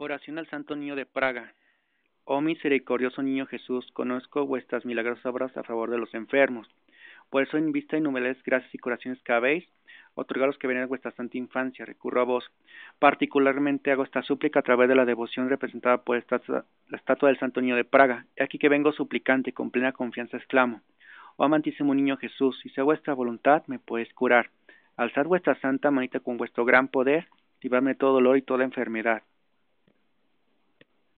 Oración al Santo Niño de Praga. Oh misericordioso Niño Jesús, conozco vuestras milagrosas obras a favor de los enfermos. Por eso, en vista de innumerables gracias y curaciones que habéis, otorgaros que vengan a vuestra santa infancia, recurro a vos. Particularmente hago esta súplica a través de la devoción representada por esta, la estatua del Santo Niño de Praga. Y aquí que vengo suplicante, con plena confianza exclamo. Oh amantísimo Niño Jesús, si sea vuestra voluntad, me puedes curar. Alzad vuestra santa manita con vuestro gran poder, libradme todo dolor y toda enfermedad.